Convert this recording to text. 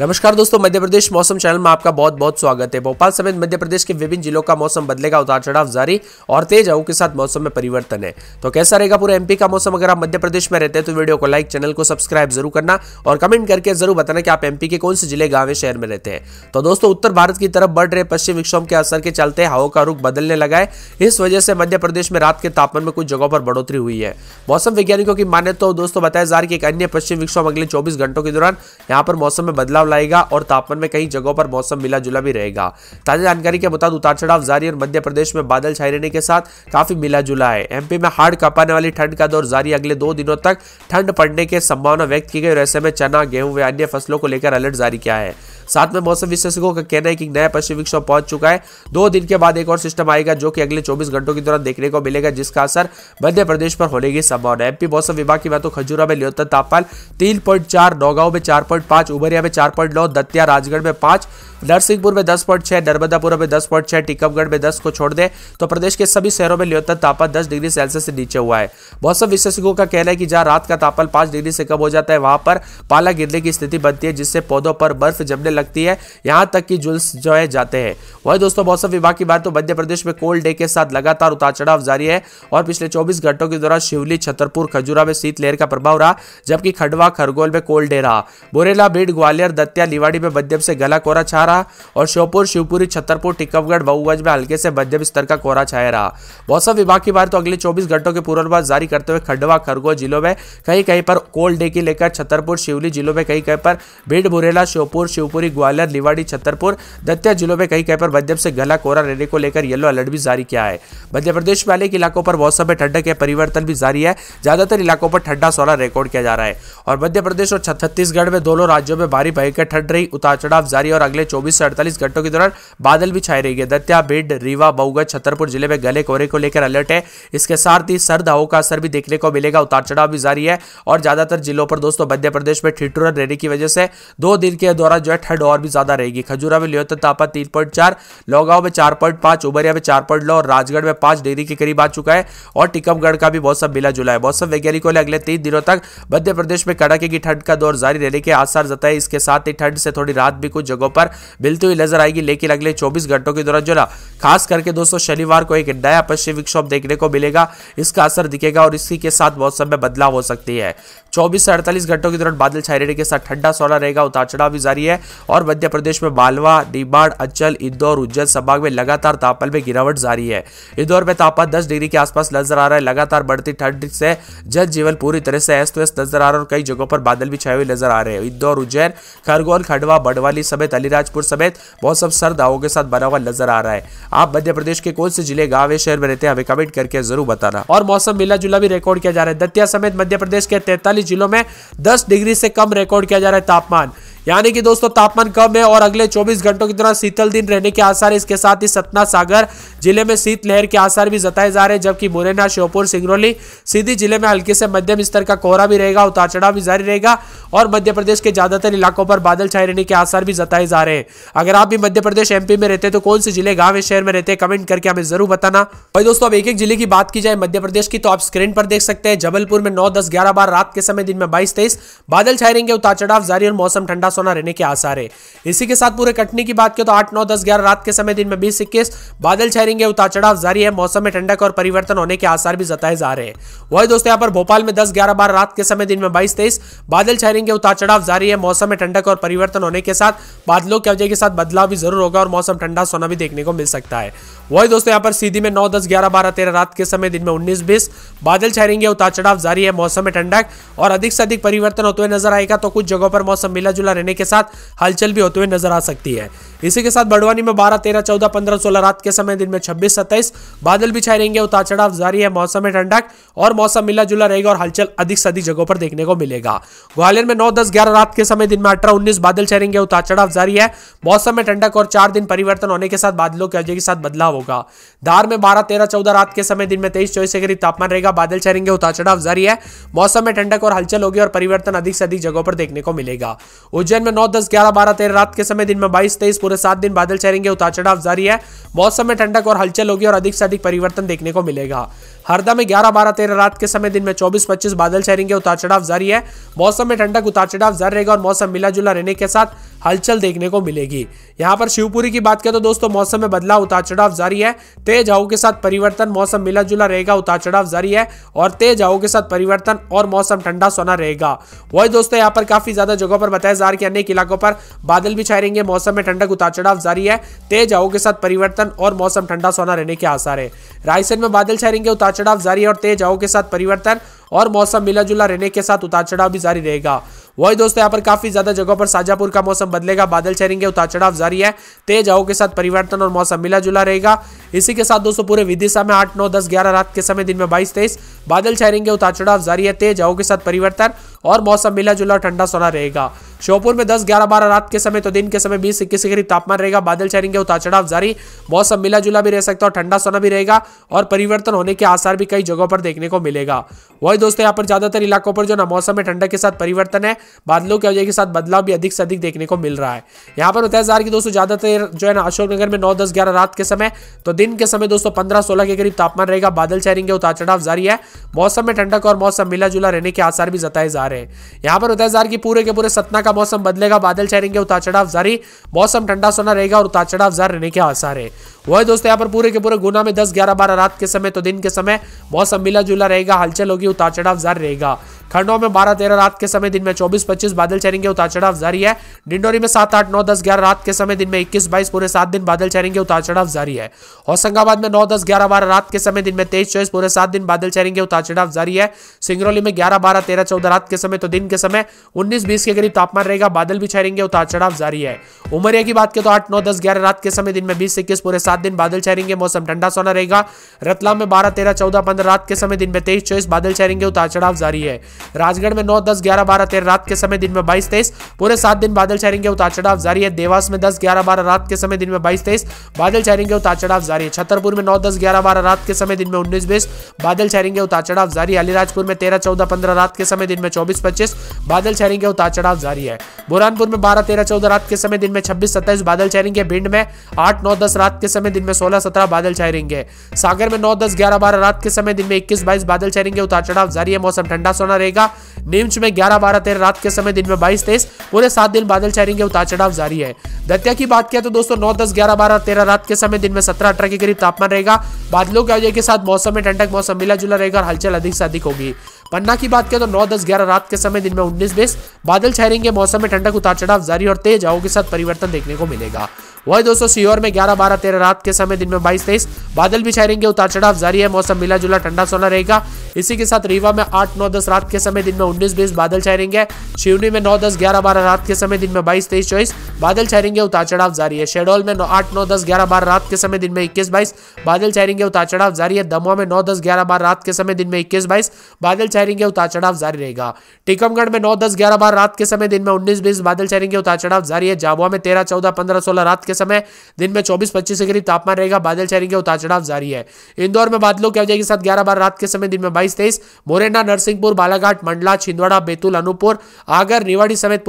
नमस्कार दोस्तों मध्य प्रदेश मौसम चैनल में आपका बहुत बहुत स्वागत है भोपाल समेत मध्य प्रदेश के विभिन्न जिलों का मौसम बदलेगा उतार चढ़ाव जारी और तेज हवा के साथ मौसम में परिवर्तन है तो कैसा रहेगा पूरे एमपी का मौसम अगर आप मध्य प्रदेश में रहते हैं तो वीडियो को लाइक चैनल को सब्सक्राइब जरूर करना और कमेंट करके जरूर बताना कि आप एमपी के कौन से जिले गांव शहर में रहते हैं तो दोस्तों उत्तर भारत की तरफ बढ़ रहे पश्चिम विक्षोभ के असर के चलते हवा का रुख बदलने लगा है इस वजह से मध्य प्रदेश में रात के तापमान में कुछ जगहों पर बढ़ोतरी हुई है मौसम वैज्ञानिकों की माने तो दोस्तों बताया जा रहा कि एक अन्य पश्चिम विक्षोभ अगले चौबीस घंटों के दौरान यहाँ पर मौसम में बदलाव बदलाव लाएगा और तापमान में कई जगहों पर मौसम मिला जुला भी रहेगा ताजा जानकारी के मुताबिक उतार चढ़ाव जारी और मध्य प्रदेश में बादल छाए रहने के साथ काफी मिला जुला है एमपी में हार्ड कपाने वाली ठंड का दौर जारी अगले दो दिनों तक ठंड पड़ने की संभावना व्यक्त की गई और ऐसे में चना गेहूं व अन्य फसलों को लेकर अलर्ट जारी किया है साथ में मौसम विशेषज्ञों का कहना है कि नया पश्चिम विक्षोभ पहुंच चुका है दो दिन के बाद एक और सिस्टम आएगा जो कि अगले 24 घंटों के दौरान देखने को मिलेगा जिसका असर मध्य प्रदेश पर होने की संभावना है एमपी मौसम विभाग की बात तो खजुरा में न्यूनतम तापमान तीन पॉइंट चार नौगांव में चार पॉइंट पांच उमरिया में चार पॉइंट नौ दतिया राजगढ़ में पांच नरसिंहपुर में दस पॉइंट छह नर्मदापुर में दस पॉइंट छह टीकमगढ़ में दस को छोड़ दे तो प्रदेश के सभी शहरों में न्यूनतम तापमान दस डिग्री सेल्सियस से नीचे हुआ है मौसम विशेषज्ञों का कहना है कि जहां रात का तापमान पांच डिग्री से कम हो जाता है वहां पर पाला गिरने की स्थिति बनती है जिससे पौधों पर बर्फ जमने लगती है यहां तक की जुल्स जो है जाते हैं वही दोस्तों मौसम विभाग की बात तो मध्य प्रदेश में कोल्ड डे के साथ लगातार उतार चढ़ाव जारी है और पिछले चौबीस घंटों के दौरान शिवली छतरपुर खजूरा में शीतलहर का प्रभाव रहा जबकि खंडवा खरगोल में कोल्ड डे रहा बुरेला बीड ग्वालियर दतिया लिवाड़ी में मध्यम से गला कोहरा छा रहा और श्योपुर शिवपुरी छतरपुर टिकमगढ़ बहुगंज में हल्के से मध्यम स्तर का कोहरा छाया रहा मौसम विभाग की बात तो अगले चौबीस घंटों के पूर्वाभास जारी करते हुए खंडवा खरगोश जिलों में कहीं कहीं पर कोल्ड डे की लेकर छतरपुर शिवली जिलों में कहीं कहीं पर भीड़ बुरेला श्योपुर शिवपुरी ग्वालियर लिवाड़ी छतरपुर दतिया जिलों में कहीं कहीं पर मध्यम से गला कोहरा रहने को लेकर येलो अलर्ट भी जारी किया है मध्य प्रदेश में अनेक इलाकों पर मौसम में ठंडक के परिवर्तन भी जारी है ज्यादातर इलाकों पर ठंडा सोलह रिकॉर्ड किया जा रहा है और मध्य प्रदेश और छत्तीसगढ़ में दोनों राज्यों में भारी भय हल्के हट रही उतार चढ़ाव जारी और अगले चौबीस से अड़तालीस घंटों के दौरान बादल भी छाए रहेंगे दत्या भिंड रीवा बहुगत छतरपुर जिले में गले कोहरे को लेकर अलर्ट है इसके साथ ही सर्द हवा का असर भी देखने को मिलेगा उतार चढ़ाव भी जारी है और ज्यादातर जिलों पर दोस्तों मध्य प्रदेश में ठिठुर रहने की वजह से दो दिन के दौरान जो है ठंड और भी ज्यादा रहेगी खजूरा में लियोतर तापा तीन पॉइंट चार लौगांव में चार पॉइंट पांच उमरिया में चार पॉइंट नौ और राजगढ़ में पांच डिग्री के करीब आ चुका है और टिकमगढ़ का भी मौसम मिला जुला है मौसम वैज्ञानिकों ने अगले तीन दिनों तक मध्य प्रदेश में कड़ाके की ठंड का दौर जारी रहने के आसार जताए इसके साथ साथ ही ठंड से थोड़ी रात भी कुछ जगहों पर मिलती हुई नजर आएगी लेकिन अगले चौबीस घंटों के दौरान जो ना खास करके दोस्तों शनिवार को एक नया पश्चिम विक्षोभ देखने को मिलेगा इसका असर दिखेगा और इसी के साथ मौसम में बदलाव हो सकती है चौबीस से अड़तालीस घंटों के दौरान बादल छाए रहने के साथ ठंडा सौला रहेगा उतार चढ़ाव भी जारी है और मध्य प्रदेश में मालवा डीबाड़ अंचल इंदौर उज्जैन संभाग में लगातार तापमान में गिरावट जारी है इंदौर में तापमान दस डिग्री के आसपास नजर आ रहा है लगातार बढ़ती ठंड से जनजीवन पूरी तरह से अस्त व्यस्त नजर आ रहा है और कई जगहों पर बादल भी छाए हुए नजर आ रहे हैं इंदौर उज्जैन खरगोन खंडवा बड़वाली समेत अलीराजपुर समेत मौसम सर्द हवाओं के साथ बना हुआ नजर आ रहा है आप मध्य प्रदेश के कौन से जिले गांव या शहर में रहते हैं हमें कमेंट करके जरूर बताना और मौसम मिला जुला भी रिकॉर्ड किया जा रहा है दतिया समेत मध्य प्रदेश के तैतालीस जिलों में दस डिग्री से कम रिकॉर्ड किया जा रहा है तापमान यानी कि दोस्तों तापमान कम है और अगले चौबीस घंटों के दौरान शीतल दिन रहने के आसार इसके साथ ही सतना सागर जिले में शीतलहर के आसार भी जताए जा रहे हैं जबकि मुरैना श्योपुर सिंगरौली सीधी जिले में हल्के से मध्यम स्तर का कोहरा भी रहेगा उतार चढ़ाव भी जारी रहेगा और मध्य प्रदेश के ज्यादातर इलाकों पर बादल छाए रहने के आसार भी जताए जा रहे हैं अगर आप भी मध्य प्रदेश एमपी में रहते तो कौन से जिले गांव शहर में रहते कमेंट करके हमें जरूर बताना भाई दोस्तों अब एक एक जिले की बात की जाए मध्य प्रदेश की तो आप स्क्रीन पर देख सकते हैं जबलपुर में नौ दस ग्यारह बार रात के समय दिन में बाईस तेईस बादल छाए रहेंगे उतार चढ़ाव जारी और मौसम ठंडा पास होना रहने के आसार है इसी के साथ पूरे कटनी की बात करें तो आठ नौ दस ग्यारह रात के समय दिन में बीस इक्कीस बादल छहरेंगे उतार चढ़ाव जारी है मौसम में ठंडक और परिवर्तन होने के आसार भी जताए जा रहे हैं वही दोस्तों यहाँ पर भोपाल में दस ग्यारह बार रात के समय दिन में बाईस तेईस बादल छहरेंगे उतार चढ़ाव जारी है मौसम में ठंडक और परिवर्तन होने के साथ बादलों की वजह के साथ बदलाव भी जरूर होगा और मौसम ठंडा सोना भी देखने को मिल सकता है वही दोस्तों यहाँ पर सीधी में नौ दस ग्यारह बारह तेरह रात के समय दिन में उन्नीस बीस बादल छहरेंगे उतार चढ़ाव जारी है मौसम में ठंडक और अधिक से अधिक परिवर्तन होते हुए नजर आएगा तो कुछ जगहों पर मौसम मिला जुला रहने के साथ हलचल भी होते हुए नजर आ सकती है इसी के साथ बड़वानी में बारह तेरह चौदह पंद्रह सोलह रात के समय दिन में छब्बीस सत्ताईस बादल भी छाए रहेंगे उतार चढ़ाव जारी है मौसम में ठंडक और मौसम मिला जुला रहेगा और हलचल अधिक से अधिक जगहों पर देखने को मिलेगा ग्वालियर में नौ दस ग्यारह रात के समय दिन में अठारह उन्नीस बादल छाए रहेंगे उतार चढ़ाव जारी है मौसम में ठंडक और चार दिन परिवर्तन होने के साथ बादलों के अजय के साथ बदलाव होगा धार में बारह तेरह चौदह रात के समय दिन में तेईस चौबीस के करीब तापमान रहेगा बादल छाए रहेंगे उतार चढ़ाव जारी है मौसम में ठंडक और हलचल होगी और परिवर्तन अधिक से अधिक जगहों पर देखने को मिलेगा उज्जैन उज्जैन में नौ दस ग्यारह बारह तेरह रात के समय दिन में बाईस तेईस पूरे सात दिन बादल छहरेंगे उतार चढ़ाव जारी है मौसम में ठंडक और हलचल होगी और अधिक से अधिक परिवर्तन देखने को मिलेगा हरदा में ग्यारह बारह तेरह रात के समय दिन में चौबीस पच्चीस बादल छहरेंगे उतार चढ़ाव जारी है मौसम में ठंडक उतार चढ़ाव जारी रहेगा और मौसम मिला जुला रहने के साथ हलचल देखने को मिलेगी यहाँ पर शिवपुरी की बात करें तो दोस्तों मौसम में बदलाव उतार चढ़ाव जारी है तेज हवा के साथ परिवर्तन मौसम मिला जुला रहेगा उतार चढ़ाव जारी है और तेज हवा के साथ परिवर्तन और मौसम ठंडा सोना रहेगा वही दोस्तों यहाँ पर काफी ज्यादा जगहों पर बताया जा रहा है अनेक इलाकों पर बादल भी रहेंगे मौसम में ठंडक उतार चढ़ाव जारी है तेज हवा के साथ परिवर्तन और मौसम ठंडा सोना रहने के आसार है रायसेन में बादल छाएंगे उतार चढ़ाव जारी और तेज आओ के साथ परिवर्तन और मौसम मिला जुला रहने के साथ उतार चढ़ाव भी जारी रहेगा वही दोस्तों यहाँ पर काफी ज्यादा जगहों पर साजापुर का मौसम बदलेगा बादल छेरेंगे उतार चढ़ाव जारी है तेज हवा के साथ परिवर्तन और मौसम मिला जुला रहेगा इसी के साथ दोस्तों पूरे विदिशा में आठ नौ दस ग्यारह रात के समय दिन में बाईस तेईस बादल छेरेंगे उतार चढ़ाव जारी है तेज हवा के साथ परिवर्तन और मौसम मिला जुला ठंडा सोना रहेगा श्योपुर में दस ग्यारह बारह रात के समय तो दिन के समय बीस इक्कीस डिग्री तापमान रहेगा बादल छेरेंगे उतार चढ़ाव जारी मौसम मिला जुला भी रह सकता है ठंडा सोना भी रहेगा और परिवर्तन होने के आसार भी कई जगहों पर देखने को मिलेगा वही वही दोस्तों यहाँ पर ज्यादातर इलाकों पर जो ना मौसम में ठंडक के साथ परिवर्तन है बादलों की वजह के साथ बदलाव भी अधिक से अधिक देखने को मिल रहा है यहाँ पर होता जा रहा है दोस्तों ज्यादातर जो है ना अशोकनगर में नौ दस ग्यारह रात के समय तो दिन के समय दोस्तों पंद्रह सोलह के करीब तापमान रहेगा बादल चेहरेंगे उतार चढ़ाव जारी है मौसम में ठंडक और मौसम मिला जुला रहने के आसार भी जताए जा रहे हैं यहाँ पर होता जा रहा है पूरे के पूरे सतना का मौसम बदलेगा बादल चेहरेंगे उतार चढ़ाव जारी मौसम ठंडा सोना रहेगा और उतार चढ़ाव जारी रहने के आसार है वही दोस्तों यहाँ पर पूरे के पूरे गुना में दस ग्यारह बारह रात के समय तो दिन के समय मौसम मिला जुला रहेगा हलचल होगी उतार चढ़ाव जारी रहेगा खंडवा में बारह तेरह रात के समय दिन में चौबीस पच्चीस बादल चढ़ेंगे उतार चढ़ाव जारी है डिंडोरी में सात आठ नौ दस ग्यारह रात के समय दिन में इक्कीस बाईस पूरे सात दिन बादल चढ़ेंगे उतार चढ़ाव जारी है होशंगाबाद में नौ दस ग्यारह बारह रात के समय दिन में तेईस चौबीस पूरे सात दिन बादल चढ़ेंगे उतार चढ़ाव जारी है सिंगरौली में ग्यारह बारह तेरह चौदह रात के समय तो दिन के समय उन्नीस बीस के करीब तापमान रहेगा बादल भी छहरेंगे उतार चढ़ाव जारी है उमरिया की बात करें तो आठ नौ दस ग्यारह रात के समय दिन में बीस इक्कीस पूरे सात सात दिन बादल छाएंगे मौसम ठंडा सोना रहेगा रतलाम में बारह तेरह चौदह पंद्रह रात के समय दिन में तेईस चौबीस बादल छाएंगे उतार चढ़ाव जारी है राजगढ़ में नौ दस ग्यारह बारह तेरह रात के समय दिन में बाईस तेईस पूरे सात दिन बादल छाएंगे उतार चढ़ाव जारी है देवास में दस ग्यारह बारह रात के समय दिन में बाईस तेईस बादल छाएंगे उतार चढ़ाव जारी है छतरपुर में नौ दस ग्यारह बारह रात के समय दिन में उन्नीस बीस बादल छाएंगे उतार चढ़ाव जारी अलीराजपुर में तेरह चौदह पंद्रह रात के समय दिन में चौबीस पच्चीस बादल छायरिंग उतार चढ़ाव जारी है बुरहानपुर में बारह तेरह चौदह रात के समय दिन में छब्बीस सत्ताईस बादल छायरिंग भिंड में आठ नौ दस रात के समय दिन में सोलह सत्रह बादल छायरिंग सागर में नौ दस ग्यारह बारह रात के समय दिन में इक्कीस बाईस बादल छायरिंग उतार चढ़ाव जारी है मौसम ठंडा सोना रहेगा नीमच में ग्यारह बारह तेरह रात के समय दिन में बाईस तेईस पूरे सात दिन बादल छायरिंग उतार चढ़ाव जारी है दत्या की बात किया तो दोस्तों नौ दस ग्यारह बारह तेरह रात के समय दिन में सत्रह अठारह के करीब तापमान रहेगा बादलों के वजह के साथ मौसम में ठंडक मौसम मिला जुला रहेगा और हलचल अधिक से अधिक होगी पन्ना की बात करें तो नौ दस ग्यारह रात के समय दिन में उन्नीस बेस बादल छायरेंगे मौसम में ठंडक उतार चढ़ाव जारी और तेज हवाओं के साथ परिवर्तन देखने को मिलेगा वही दोस्तों सीहोर में ग्यारह बारह तेरह रात के समय दिन में बाईस तेईस बादल भी छाए रहेंगे उतार चढ़ाव जारी है मौसम मिला जुला ठंडा सोना रहेगा इसी के साथ रीवा में आठ नौ दस रात के समय दिन में उन्नीस बीस बादल छाए रहेंगे शिवनी में नौ दस ग्यारह बारह रात के समय दिन में बाईस तेईस चौबीस बादल छाए रहेंगे उतार चढ़ाव जारी है शेडोल में आठ नौ दस ग्यारह बारह रात के समय दिन में इक्कीस बाईस बादल छाए रहेंगे उतार चढ़ाव जारी है दमोह में नौ दस ग्यारह बारह रात के समय दिन में इक्कीस बाईस बादल छाए रहेंगे उतार चढ़ाव जारी रहेगा टीकमगढ़ में नौ दस ग्यारह बारह रात के समय दिन में उन्नीस बीस बादल छाए रहेंगे उतार चढ़ाव जारी है जाबुआ में तेरह चौदह पंद्रह सोलह रात के समय दिन में चौबीस पच्चीस के करीब तापमान रहेगा बादल छाएंगे उतार चढ़ाव जारी है इंदौर में बादलों की अवजय के साथ ग्यारह बार रात के समय दिन में बाईस तेईस मोरेना नरसिंहपुर बालाघाट मंडला छिंदवाड़ा बैतूल अनूपुर आगर निवाड़ी समेत